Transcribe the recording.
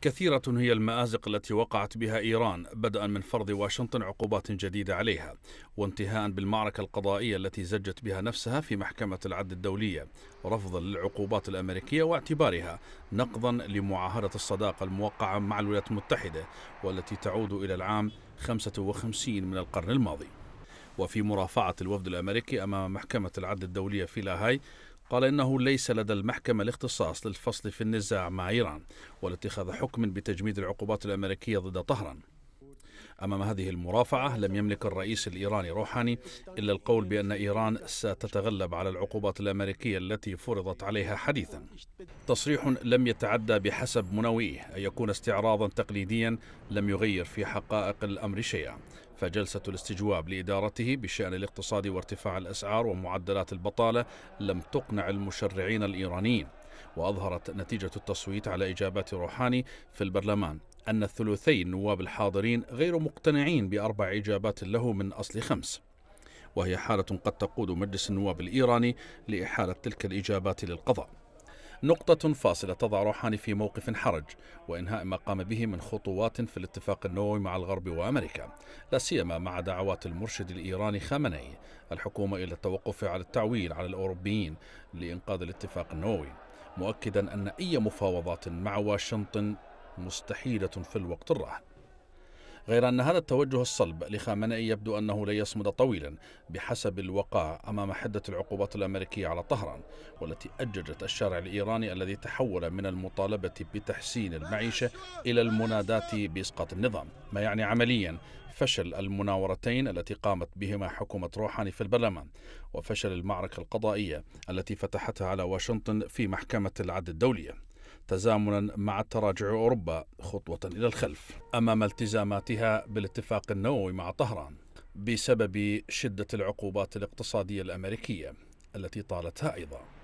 كثيرة هي المآزق التي وقعت بها إيران بدءا من فرض واشنطن عقوبات جديدة عليها وانتهاء بالمعركة القضائية التي زجت بها نفسها في محكمة العدل الدولية رفضا للعقوبات الأمريكية واعتبارها نقضا لمعاهدة الصداقة الموقعة مع الولايات المتحدة والتي تعود إلى العام 55 من القرن الماضي وفي مرافعة الوفد الأمريكي أمام محكمة العدل الدولية في لاهاي قال إنه ليس لدى المحكمة الاختصاص للفصل في النزاع مع إيران والاتخاذ حكم بتجميد العقوبات الأمريكية ضد طهران أمام هذه المرافعة لم يملك الرئيس الإيراني روحاني إلا القول بأن إيران ستتغلب على العقوبات الأمريكية التي فرضت عليها حديثا تصريح لم يتعدى بحسب منويه أن يكون استعراضا تقليديا لم يغير في حقائق الأمر شيئا فجلسة الاستجواب لإدارته بشأن الاقتصاد وارتفاع الأسعار ومعدلات البطالة لم تقنع المشرعين الإيرانيين وأظهرت نتيجة التصويت على إجابات روحاني في البرلمان أن الثلثي النواب الحاضرين غير مقتنعين بأربع إجابات له من أصل خمس وهي حالة قد تقود مجلس النواب الإيراني لإحالة تلك الإجابات للقضاء نقطة فاصلة تضع روحاني في موقف حرج وإنهاء ما قام به من خطوات في الاتفاق النووي مع الغرب وأمريكا لا سيما مع دعوات المرشد الإيراني خامنئي الحكومة إلى التوقف على التعويل على الأوروبيين لإنقاذ الاتفاق النووي مؤكدا أن أي مفاوضات مع واشنطن مستحيلة في الوقت الراهن غير أن هذا التوجه الصلب لخامنئي يبدو أنه لن يصمد طويلا بحسب الوقاع أمام حدة العقوبات الأمريكية على طهران والتي أججت الشارع الإيراني الذي تحول من المطالبة بتحسين المعيشة إلى المناداة بإسقاط النظام ما يعني عمليا فشل المناورتين التي قامت بهما حكومة روحاني في البرلمان وفشل المعركة القضائية التي فتحتها على واشنطن في محكمة العدل الدولية تزامنا مع تراجع أوروبا خطوة إلى الخلف أمام التزاماتها بالاتفاق النووي مع طهران بسبب شدة العقوبات الاقتصادية الأمريكية التي طالتها أيضاً